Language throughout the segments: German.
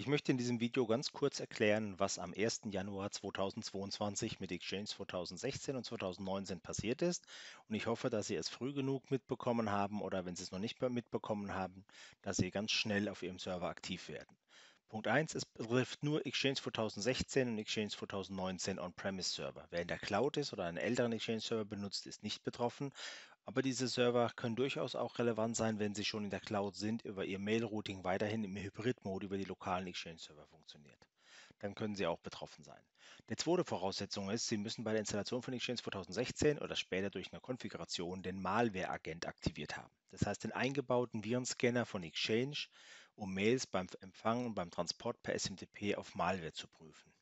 Ich möchte in diesem Video ganz kurz erklären, was am 1. Januar 2022 mit Exchange 2016 und 2019 passiert ist und ich hoffe, dass Sie es früh genug mitbekommen haben oder wenn Sie es noch nicht mitbekommen haben, dass Sie ganz schnell auf Ihrem Server aktiv werden. Punkt 1, es betrifft nur Exchange 2016 und Exchange 2019 On-Premise-Server. Wer in der Cloud ist oder einen älteren Exchange-Server benutzt, ist nicht betroffen aber diese Server können durchaus auch relevant sein, wenn sie schon in der Cloud sind, über ihr Mail-Routing weiterhin im Hybrid-Mode über die lokalen Exchange-Server funktioniert. Dann können sie auch betroffen sein. Die zweite Voraussetzung ist, Sie müssen bei der Installation von Exchange 2016 oder später durch eine Konfiguration den Malware-Agent aktiviert haben. Das heißt, den eingebauten Virenscanner von Exchange, um Mails beim Empfang und beim Transport per SMTP auf Malware zu prüfen.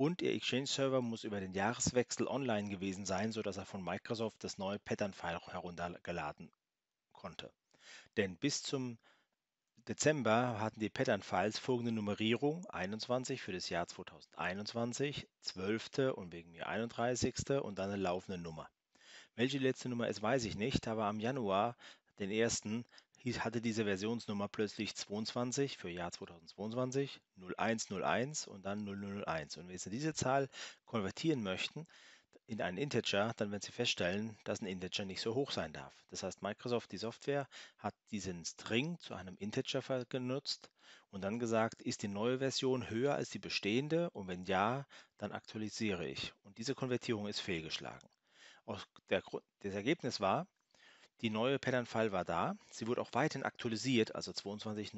Und Ihr Exchange-Server muss über den Jahreswechsel online gewesen sein, sodass er von Microsoft das neue Pattern-File heruntergeladen konnte. Denn bis zum Dezember hatten die Pattern-Files folgende Nummerierung: 21 für das Jahr 2021, 12. und wegen mir 31. und dann eine laufende Nummer. Welche letzte Nummer ist, weiß ich nicht, aber am Januar, den 1., hieß, hatte diese Versionsnummer plötzlich 22 für Jahr 2022, 0101 und dann 0001. Und wenn Sie diese Zahl konvertieren möchten in einen Integer, dann werden Sie feststellen, dass ein Integer nicht so hoch sein darf. Das heißt, Microsoft, die Software, hat diesen String zu einem Integer genutzt und dann gesagt, ist die neue Version höher als die bestehende? Und wenn ja, dann aktualisiere ich. Und diese Konvertierung ist fehlgeschlagen. Aus der, das Ergebnis war, die neue Pattern File war da. Sie wurde auch weiterhin aktualisiert, also 22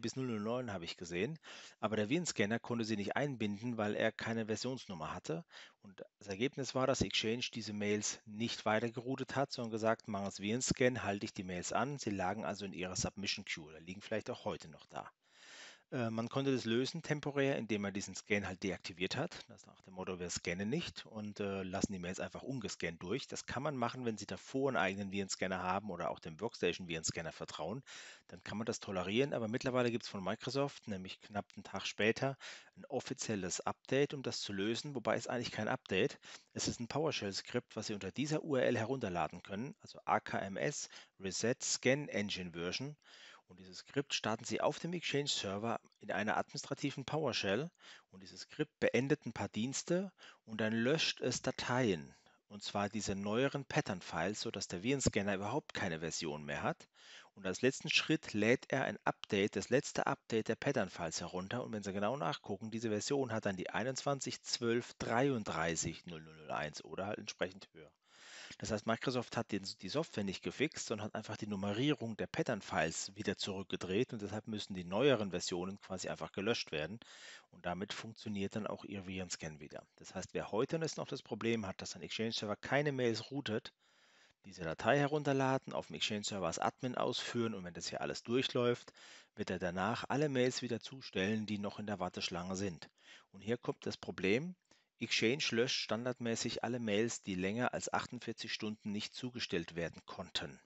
bis 009 habe ich gesehen. Aber der Virenscanner konnte sie nicht einbinden, weil er keine Versionsnummer hatte. Und das Ergebnis war, dass Exchange diese Mails nicht weitergeroutet hat, sondern gesagt, mangels Virenscan halte ich die Mails an. Sie lagen also in ihrer Submission Queue oder liegen vielleicht auch heute noch da. Äh, man konnte das lösen temporär, indem man diesen Scan halt deaktiviert hat. Das nach dem Motto, wir scannen nicht und äh, lassen die Mails einfach ungescannt durch. Das kann man machen, wenn Sie davor einen eigenen Virenscanner haben oder auch dem Workstation Virenscanner vertrauen. Dann kann man das tolerieren. Aber mittlerweile gibt es von Microsoft, nämlich knapp einen Tag später, ein offizielles Update, um das zu lösen. Wobei es eigentlich kein Update. Es ist ein PowerShell-Skript, was Sie unter dieser URL herunterladen können. Also AKMS Reset Scan Engine Version. Und dieses Skript starten Sie auf dem Exchange-Server in einer administrativen PowerShell und dieses Skript beendet ein paar Dienste und dann löscht es Dateien. Und zwar diese neueren Pattern-Files, sodass der Virenscanner überhaupt keine Version mehr hat. Und als letzten Schritt lädt er ein Update, das letzte Update der Pattern-Files herunter. Und wenn Sie genau nachgucken, diese Version hat dann die 21.12.33.0001 oder halt entsprechend höher. Das heißt, Microsoft hat den, die Software nicht gefixt, sondern hat einfach die Nummerierung der Pattern-Files wieder zurückgedreht und deshalb müssen die neueren Versionen quasi einfach gelöscht werden. Und damit funktioniert dann auch ihr Virenscan wieder. Das heißt, wer heute noch das Problem hat, dass ein Exchange-Server keine Mails routet, diese Datei herunterladen, auf dem Exchange-Server als Admin ausführen und wenn das hier alles durchläuft, wird er danach alle Mails wieder zustellen, die noch in der Warteschlange sind. Und hier kommt das Problem, Exchange löscht standardmäßig alle Mails, die länger als 48 Stunden nicht zugestellt werden konnten.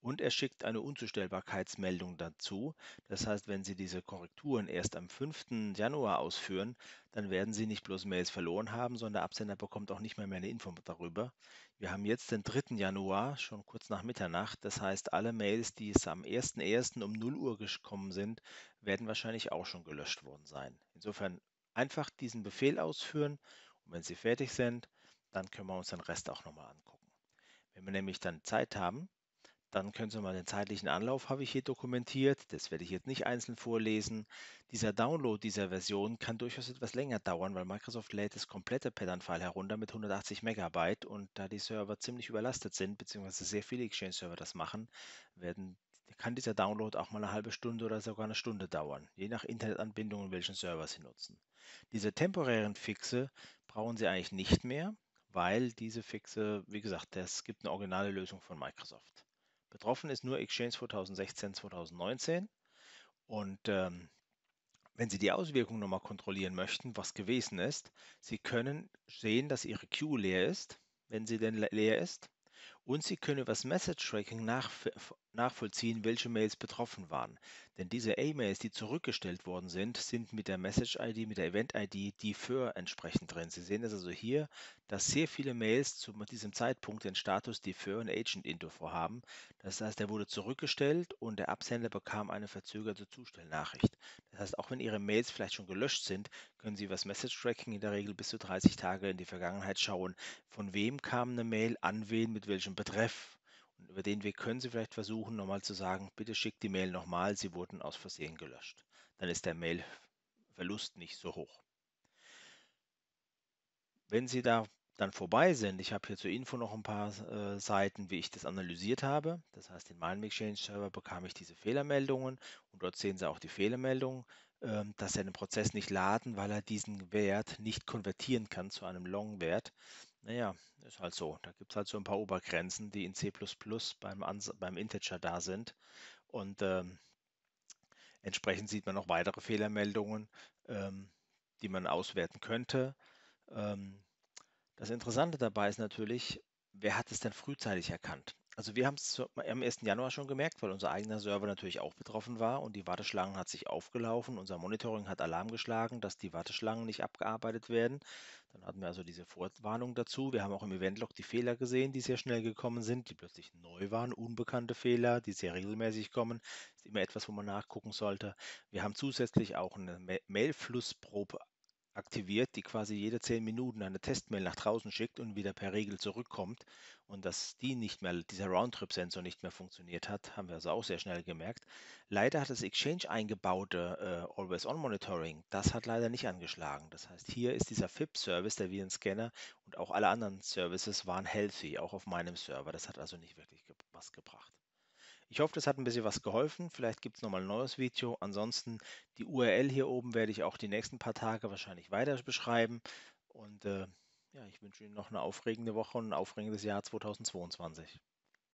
Und er schickt eine Unzustellbarkeitsmeldung dazu. Das heißt, wenn Sie diese Korrekturen erst am 5. Januar ausführen, dann werden Sie nicht bloß Mails verloren haben, sondern der Absender bekommt auch nicht mehr, mehr eine Info darüber. Wir haben jetzt den 3. Januar, schon kurz nach Mitternacht. Das heißt, alle Mails, die es am 1.1. um 0 Uhr gekommen sind, werden wahrscheinlich auch schon gelöscht worden sein. Insofern Einfach diesen Befehl ausführen und wenn Sie fertig sind, dann können wir uns den Rest auch nochmal angucken. Wenn wir nämlich dann Zeit haben, dann können Sie mal den zeitlichen Anlauf habe ich hier dokumentiert. Das werde ich jetzt nicht einzeln vorlesen. Dieser Download dieser Version kann durchaus etwas länger dauern, weil Microsoft lädt das komplette Pattern-File herunter mit 180 Megabyte und da die Server ziemlich überlastet sind, beziehungsweise sehr viele Exchange-Server das machen, werden kann dieser Download auch mal eine halbe Stunde oder sogar eine Stunde dauern, je nach Internetanbindung und welchen Server Sie nutzen. Diese temporären Fixe brauchen Sie eigentlich nicht mehr, weil diese Fixe, wie gesagt, es gibt eine originale Lösung von Microsoft. Betroffen ist nur Exchange 2016, 2019 und ähm, wenn Sie die Auswirkungen nochmal kontrollieren möchten, was gewesen ist, Sie können sehen, dass Ihre Queue leer ist, wenn sie denn leer ist und Sie können über das Message Tracking nachvollziehen, welche Mails betroffen waren. Denn diese E-Mails, die zurückgestellt worden sind, sind mit der Message ID, mit der Event ID, die für entsprechend drin. Sie sehen das also hier, dass sehr viele Mails zu diesem Zeitpunkt den Status Defer und Agent Info vorhaben. Das heißt, der wurde zurückgestellt und der Absender bekam eine verzögerte Zustellnachricht. Das heißt, auch wenn Ihre Mails vielleicht schon gelöscht sind, können Sie über das Message Tracking in der Regel bis zu 30 Tage in die Vergangenheit schauen. Von wem kam eine Mail, an wen, mit welchem falschen Betreff. Und über den Weg können Sie vielleicht versuchen, nochmal zu sagen, bitte schickt die Mail nochmal, sie wurden aus Versehen gelöscht. Dann ist der Mailverlust nicht so hoch. Wenn Sie da dann vorbei sind, ich habe hier zur Info noch ein paar äh, Seiten, wie ich das analysiert habe. Das heißt, in meinem Exchange-Server bekam ich diese Fehlermeldungen und dort sehen Sie auch die Fehlermeldung, äh, dass er den Prozess nicht laden, weil er diesen Wert nicht konvertieren kann zu einem Long-Wert. Naja, ist halt so. Da gibt es halt so ein paar Obergrenzen, die in C beim, beim Integer da sind. Und ähm, entsprechend sieht man noch weitere Fehlermeldungen, ähm, die man auswerten könnte. Ähm, das Interessante dabei ist natürlich, wer hat es denn frühzeitig erkannt? Also wir haben es am 1. Januar schon gemerkt, weil unser eigener Server natürlich auch betroffen war und die Warteschlangen hat sich aufgelaufen. Unser Monitoring hat Alarm geschlagen, dass die Warteschlangen nicht abgearbeitet werden. Dann hatten wir also diese Vorwarnung dazu. Wir haben auch im Eventlog die Fehler gesehen, die sehr schnell gekommen sind, die plötzlich neu waren, unbekannte Fehler, die sehr regelmäßig kommen. Das Ist immer etwas, wo man nachgucken sollte. Wir haben zusätzlich auch eine Mailflussprobe aktiviert, die quasi jede zehn Minuten eine Testmail nach draußen schickt und wieder per Regel zurückkommt und dass die nicht mehr, dieser Roundtrip-Sensor nicht mehr funktioniert hat, haben wir also auch sehr schnell gemerkt. Leider hat das Exchange eingebaute äh, Always-On-Monitoring, das hat leider nicht angeschlagen. Das heißt, hier ist dieser FIP-Service, der Virenscanner und auch alle anderen Services waren healthy, auch auf meinem Server. Das hat also nicht wirklich ge was gebracht. Ich hoffe, das hat ein bisschen was geholfen. Vielleicht gibt es nochmal ein neues Video. Ansonsten die URL hier oben werde ich auch die nächsten paar Tage wahrscheinlich weiter beschreiben. Und äh, ja, ich wünsche Ihnen noch eine aufregende Woche und ein aufregendes Jahr 2022.